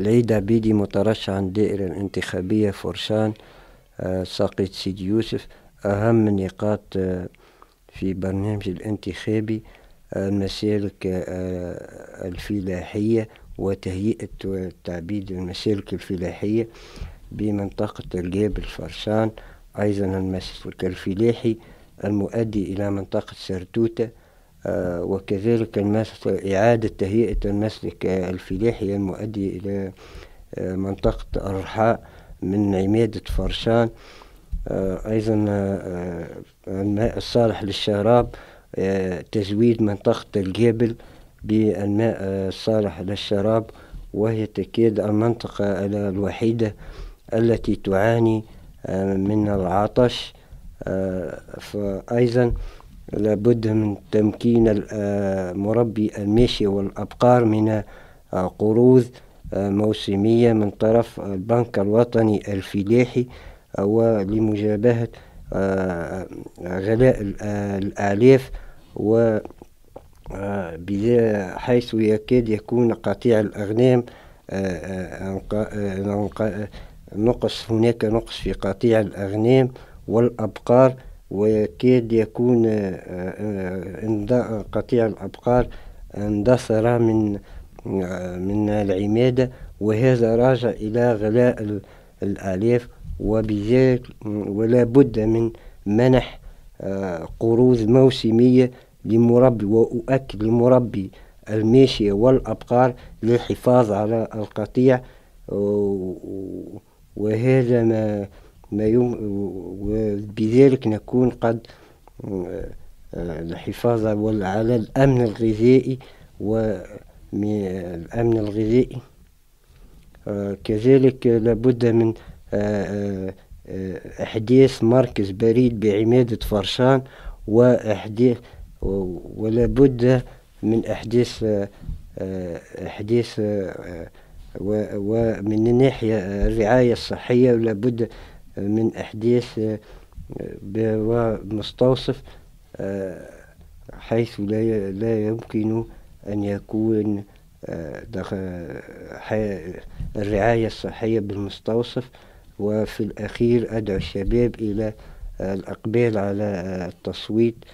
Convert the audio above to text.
العيد عبيدي مترشح عن الدائرة الانتخابية فرسان آه، ساقية سيدي يوسف أهم النقاط آه، في برنامج الانتخابي آه، المسالك الفلاحية وتهيئة تعبيد المسالك الفلاحية بمنطقة الجاب الفرشان أيضا المسلك الفلاحي المؤدي إلى منطقة سرتوتة آه، وكذلك إعادة تهيئة المسلك الفلاحي المؤدي إلى آه، منطقة أرحاء من عمادة فرشان آه، أيضا الماء الصالح للشراب تزويد منطقة الجبل بالماء الصالح للشراب وهي تكاد المنطقة الوحيدة التي تعاني من العطش فأيضا لابد من تمكين آه، مربي الماشي والأبقار من آه، قروض آه، موسمية من طرف البنك الوطني الفلاحي ولمجابهة غلاء الآلاف و حيث يكاد يكون قطيع الأغنام نقص هناك نقص في قطيع الأغنام والأبقار وكاد يكون آه، آه، قطيع الأبقار اندثر من آه، من العمادة وهذا راجع إلى غلاء الآلاف وبذلك ولا بد من منح قروض موسمية لمربي وأؤكد لمربي الماشية والأبقار للحفاظ على القطيع وهذا ما ما يوم وبذلك نكون قد آه، الحفاظ على الأمن الغذائي والأمن الغذائي آه، كذلك لابد من آه، إحداث مركز بريد بعمادة فرشان وإحداث ولابد من إحداث إحداث ومن الناحية الرعاية الصحية لابد من أحداث آه، ومستوصف آه، حيث لا لا يمكن أن يكون آه، الرعاية الصحية بالمستوصف وفي الأخير أدعو الشباب إلى الإقبال على التصويت